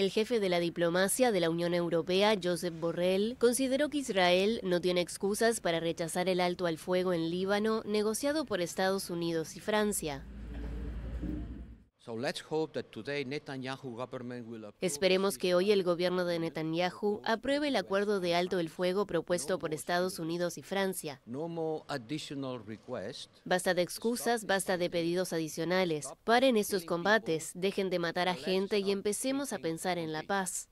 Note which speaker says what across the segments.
Speaker 1: El jefe de la diplomacia de la Unión Europea, Joseph Borrell, consideró que Israel no tiene excusas para rechazar el alto al fuego en Líbano negociado por Estados Unidos y Francia. Esperemos que hoy el gobierno de Netanyahu apruebe el acuerdo de alto el fuego propuesto por Estados Unidos y Francia. Basta de excusas, basta de pedidos adicionales. Paren estos combates, dejen de matar a gente y empecemos a pensar en la paz.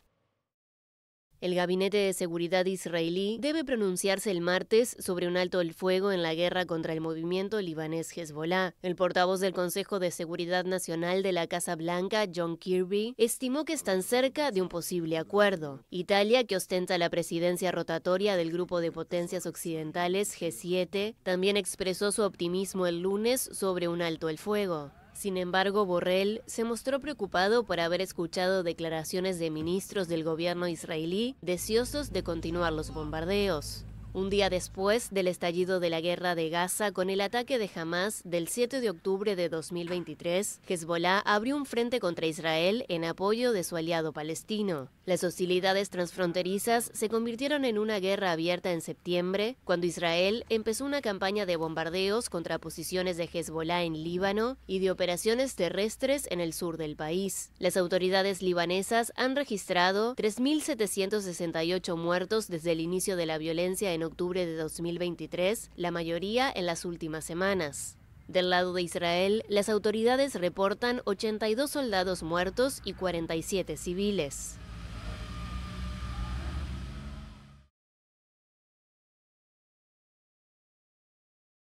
Speaker 1: El Gabinete de Seguridad israelí debe pronunciarse el martes sobre un alto el fuego en la guerra contra el movimiento libanés Hezbollah. El portavoz del Consejo de Seguridad Nacional de la Casa Blanca, John Kirby, estimó que están cerca de un posible acuerdo. Italia, que ostenta la presidencia rotatoria del grupo de potencias occidentales G7, también expresó su optimismo el lunes sobre un alto el fuego. Sin embargo, Borrell se mostró preocupado por haber escuchado declaraciones de ministros del gobierno israelí deseosos de continuar los bombardeos. Un día después del estallido de la guerra de Gaza con el ataque de Hamas del 7 de octubre de 2023, Hezbollah abrió un frente contra Israel en apoyo de su aliado palestino. Las hostilidades transfronterizas se convirtieron en una guerra abierta en septiembre, cuando Israel empezó una campaña de bombardeos contra posiciones de Hezbollah en Líbano y de operaciones terrestres en el sur del país. Las autoridades libanesas han registrado 3.768 muertos desde el inicio de la violencia en octubre de 2023, la mayoría en las últimas semanas. Del lado de Israel, las autoridades reportan 82 soldados muertos y 47 civiles.